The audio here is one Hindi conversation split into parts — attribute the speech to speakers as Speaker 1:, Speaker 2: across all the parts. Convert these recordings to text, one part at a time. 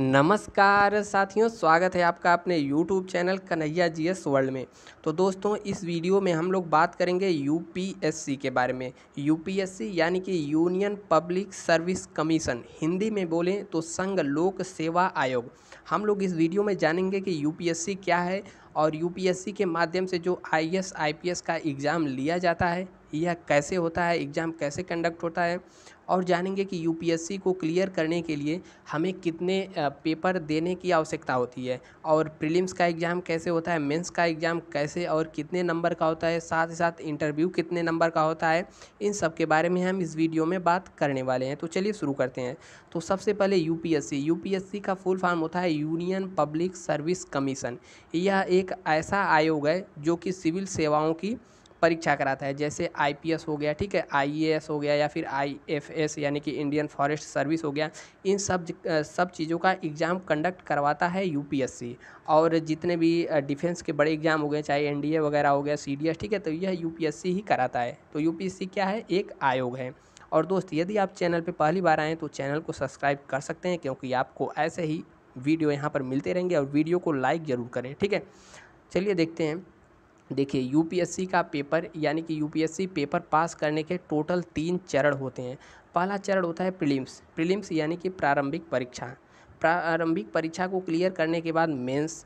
Speaker 1: नमस्कार साथियों स्वागत है आपका अपने YouTube channel Kanhaiya G S world में तो दोस्तों इस वीडियो में हम लोग बात करेंगे यूपीएससी के बारे में यूपीएससी यानी कि union public service commission Hindi में बोलें तो संघ लोक सेवा आयोग हम लोग इस वीडियो में जानेंगे कि यूपीएससी क्या है और यूपीएससी के माध्यम से जो I S I P S का एग्ज़ाम लिया जाता है यह कैसे होता है एग्ज़ाम कैसे कंडक्ट होता है और जानेंगे कि यूपीएससी को क्लियर करने के लिए हमें कितने पेपर देने की आवश्यकता होती है और प्रीलिम्स का एग्ज़ाम कैसे होता है मेंस का एग्ज़ाम कैसे और कितने नंबर का होता है साथ ही साथ इंटरव्यू कितने नंबर का होता है इन सब के बारे में हम इस वीडियो में बात करने वाले हैं तो चलिए शुरू करते हैं तो सबसे पहले यू पी का फुल फॉर्म होता है यूनियन पब्लिक सर्विस कमीशन यह एक ऐसा आयोग है जो कि सिविल सेवाओं की परीक्षा कराता है जैसे आईपीएस हो गया ठीक है आईएएस हो गया या फिर आईएफएस यानी कि इंडियन फॉरेस्ट सर्विस हो गया इन सब सब चीज़ों का एग्ज़ाम कंडक्ट करवाता है यूपीएससी और जितने भी डिफेंस के बड़े एग्ज़ाम हो गए चाहे एनडीए वगैरह हो गया सीडीएस ठीक है तो यह यूपीएससी ही कराता है तो यू क्या है एक आयोग है और दोस्त यदि आप चैनल पर पहली बार आएँ तो चैनल को सब्सक्राइब कर सकते हैं क्योंकि आपको ऐसे ही वीडियो यहाँ पर मिलते रहेंगे और वीडियो को लाइक ज़रूर करें ठीक है चलिए देखते हैं देखिए यूपीएससी का पेपर यानी कि यूपीएससी पेपर पास करने के टोटल तीन चरण होते हैं पहला चरण होता है प्रीलिम्स प्रीलिम्स यानी कि प्रारंभिक परीक्षा प्रारंभिक परीक्षा को क्लियर करने के बाद मेंस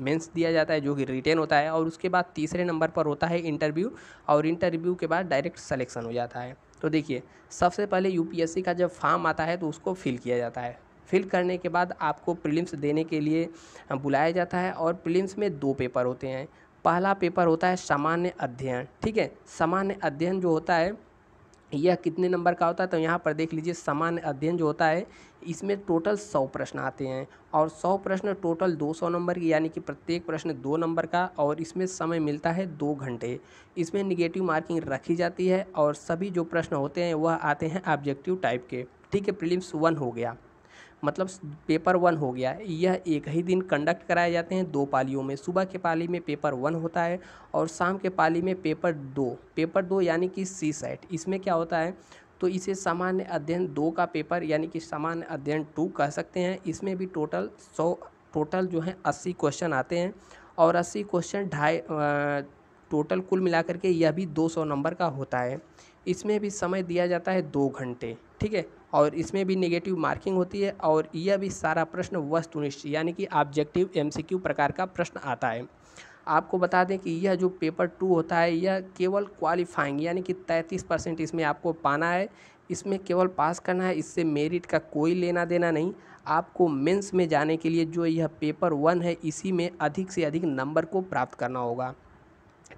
Speaker 1: मेंस दिया जाता है जो कि रिटेन होता है और उसके बाद तीसरे नंबर पर होता है इंटरव्यू और इंटरव्यू के बाद डायरेक्ट सलेक्शन हो जाता है तो देखिए सबसे पहले यू का जब फॉर्म आता है तो उसको फिल किया जाता है फिल करने के बाद आपको प्रीलिम्स देने के लिए बुलाया जाता है और प्रीलिम्स में दो पेपर होते हैं पहला पेपर होता है सामान्य अध्ययन ठीक है सामान्य अध्ययन जो होता है यह कितने नंबर का होता है तो यहाँ पर देख लीजिए सामान्य अध्ययन जो होता है इसमें टोटल सौ प्रश्न आते हैं और सौ प्रश्न टोटल दो सौ नंबर की यानी कि प्रत्येक प्रश्न दो नंबर का और इसमें समय मिलता है दो घंटे इसमें निगेटिव मार्किंग रखी जाती है और सभी जो प्रश्न होते हैं वह आते हैं ऑब्जेक्टिव टाइप के ठीक है प्रिलिम्स वन हो गया मतलब पेपर वन हो गया यह एक ही दिन कंडक्ट कराए जाते हैं दो पालियों में सुबह के पाली में पेपर वन होता है और शाम के पाली में पेपर दो पेपर दो यानी कि सी सेट इसमें क्या होता है तो इसे सामान्य अध्ययन दो का पेपर यानी कि सामान्य अध्ययन टू कह सकते हैं इसमें भी टोटल सौ टोटल जो है अस्सी क्वेश्चन आते हैं और अस्सी क्वेश्चन ढाई टोटल कुल मिलाकर के यह भी 200 नंबर का होता है इसमें भी समय दिया जाता है दो घंटे ठीक है और इसमें भी नेगेटिव मार्किंग होती है और यह भी सारा प्रश्न वस्तुनिष्ठ यानी कि ऑब्जेक्टिव एमसीक्यू प्रकार का प्रश्न आता है आपको बता दें कि यह जो पेपर टू होता है यह केवल क्वालिफाइंग यानी कि तैंतीस परसेंट इसमें आपको पाना है इसमें केवल पास करना है इससे मेरिट का कोई लेना देना नहीं आपको मेंस में जाने के लिए जो यह पेपर वन है इसी में अधिक से अधिक नंबर को प्राप्त करना होगा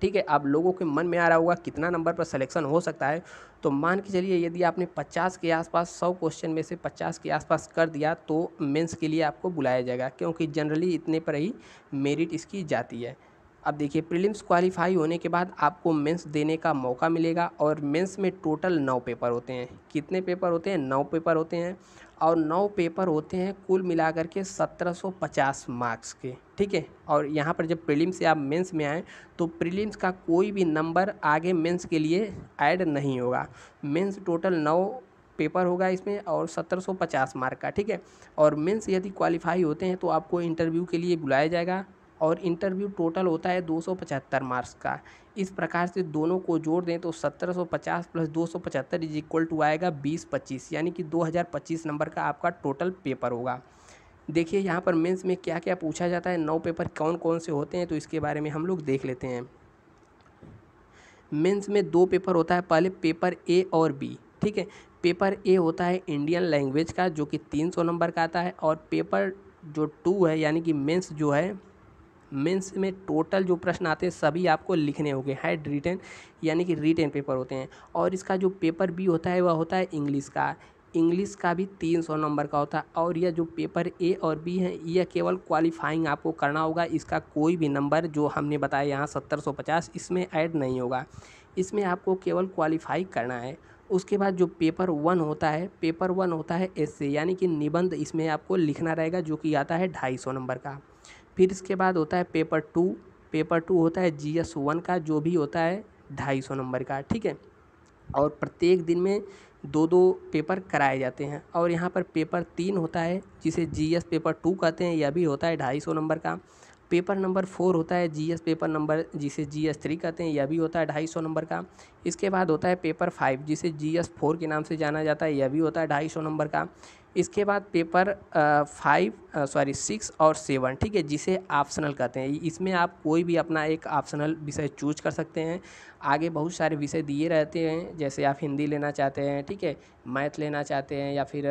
Speaker 1: ठीक है आप लोगों के मन में आ रहा होगा कितना नंबर पर सलेक्शन हो सकता है तो मान के चलिए यदि आपने 50 के आसपास 100 क्वेश्चन में से 50 के आसपास कर दिया तो मेंस के लिए आपको बुलाया जाएगा क्योंकि जनरली इतने पर ही मेरिट इसकी जाती है अब देखिए प्रीलिम्स क्वालिफाई होने के बाद आपको मेंस देने का मौका मिलेगा और मेंस में टोटल नौ पेपर होते हैं कितने पेपर होते हैं नौ पेपर होते हैं और नौ पेपर होते हैं कुल मिलाकर के 1750 मार्क्स के ठीक है और यहाँ पर जब प्रीलिम्स से आप मेंस में आएँ तो प्रीलिम्स का कोई भी नंबर आगे मेंस के लिए ऐड नहीं होगा मेन्स टोटल नौ पेपर होगा इसमें और 1750 मार्क का ठीक है और मेंस यदि क्वालिफाई होते हैं तो आपको इंटरव्यू के लिए बुलाया जाएगा और इंटरव्यू टोटल होता है पचहत्तर मार्क्स का इस प्रकार से दोनों को जोड़ दें तो 1750 प्लस पचहत्तर इज इक्वल टू आएगा 2025 यानी कि 2025 नंबर का आपका टोटल पेपर होगा देखिए यहाँ पर मेंस में क्या क्या पूछा जाता है नौ पेपर कौन कौन से होते हैं तो इसके बारे में हम लोग देख लेते हैं मेंस में दो पेपर होता है पहले पेपर ए और बी ठीक है पेपर ए होता है इंडियन लैंग्वेज का जो कि 300 नंबर का आता है और पेपर जो टू है यानी कि मेंस जो है मेंस में टोटल जो प्रश्न आते हैं सभी आपको लिखने होंगे हैड रिटर्न यानी कि रिटर्न पेपर होते हैं और इसका जो पेपर बी होता है वह होता है इंग्लिश का इंग्लिश का भी तीन सौ नंबर का होता है और यह जो पेपर ए और बी है यह केवल क्वालिफाइंग आपको करना होगा इसका कोई भी नंबर जो हमने बताया यहाँ सत्तर सौ पचास इसमें ऐड नहीं होगा इसमें आपको केवल क्वालिफाई करना है उसके बाद जो पेपर वन होता है पेपर वन होता है एस से यानी कि निबंध इसमें आपको लिखना रहेगा जो कि आता है ढाई सौ नंबर का फिर इसके बाद होता है पेपर टू पेपर टू होता है जी एस वन का जो भी होता है ढाई सौ नंबर का ठीक है और प्रत्येक दिन में दो दो पेपर कराए जाते हैं और यहाँ पर पेपर तीन होता है जिसे जी एस पेपर टू कहते हैं यह भी होता है ढाई सौ नंबर का पेपर नंबर फोर होता है जी एस पेपर नंबर जिसे जी एस थ्री कहते हैं यह भी होता है ढाई सौ नंबर का इसके बाद होता है पेपर फाइव जिसे जी एस फोर के नाम से जाना जाता है यह भी होता है ढाई सौ नंबर का इसके बाद पेपर फाइव सॉरी सिक्स और सेवन ठीक है जिसे ऑप्शनल कहते हैं इसमें आप कोई भी अपना एक ऑप्शनल विषय चूज कर सकते हैं आगे बहुत सारे विषय दिए रहते हैं जैसे आप हिंदी लेना चाहते हैं ठीक है मैथ लेना चाहते हैं या फिर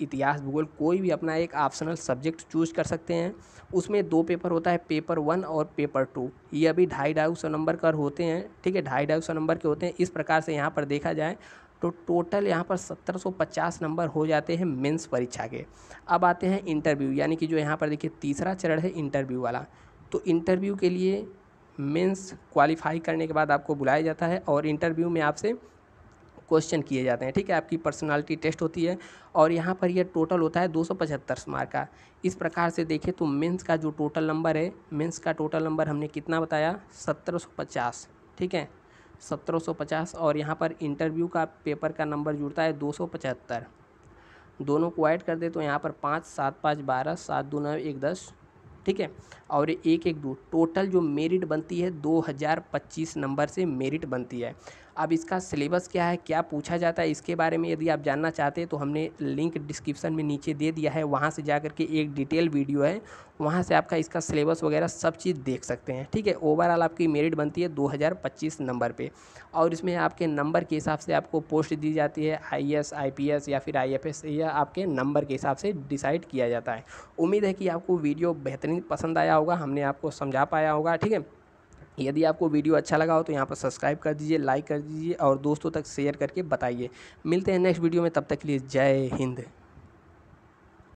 Speaker 1: इतिहास भूगोल कोई भी अपना एक ऑप्शनल सब्जेक्ट चूज कर सकते हैं उसमें दो पेपर होता है पेपर वन और पेपर टू ये अभी ढाई ढाई सौ नंबर कर होते हैं ठीक है ढाई ढाई सौ नंबर के होते हैं इस प्रकार से यहाँ पर देखा जाए तो टोटल यहाँ पर 1750 नंबर हो जाते हैं मेंस परीक्षा के अब आते हैं इंटरव्यू यानी कि जो यहाँ पर देखिए तीसरा चरण है इंटरव्यू वाला तो इंटरव्यू के लिए मेंस क्वालिफाई करने के बाद आपको बुलाया जाता है और इंटरव्यू में आपसे क्वेश्चन किए जाते हैं ठीक है आपकी पर्सनालिटी टेस्ट होती है और यहाँ पर यह टोटल होता है दो मार्क का इस प्रकार से देखें तो मेन्स का जो टोटल नंबर है मेन्स का टोटल नंबर हमने कितना बताया सत्रह ठीक है 1750 और यहाँ पर इंटरव्यू का पेपर का नंबर जुड़ता है 275 दोनों को ऐड कर दे तो यहाँ पर पाँच सात पाँच बारह सात दो नौ एक दस ठीक है और एक एक दो टोटल जो मेरिट बनती है 2025 नंबर से मेरिट बनती है अब इसका सिलेबस क्या है क्या पूछा जाता है इसके बारे में यदि आप जानना चाहते हैं तो हमने लिंक डिस्क्रिप्सन में नीचे दे दिया है वहाँ से जा के एक डिटेल वीडियो है वहाँ से आपका इसका सिलेबस वगैरह सब चीज़ देख सकते हैं ठीक है ओवरऑल आपकी मेरिट बनती है 2025 नंबर पे और इसमें आपके नंबर के हिसाब से आपको पोस्ट दी जाती है आईएएस आईपीएस या फिर आईएफएस या आपके नंबर के हिसाब से डिसाइड किया जाता है उम्मीद है कि आपको वीडियो बेहतरीन पसंद आया होगा हमने आपको समझा पाया होगा ठीक है यदि आपको वीडियो अच्छा लगा हो तो यहाँ पर सब्सक्राइब कर दीजिए लाइक कर दीजिए और दोस्तों तक शेयर करके बताइए मिलते हैं नेक्स्ट वीडियो में तब तक के लिए जय हिंद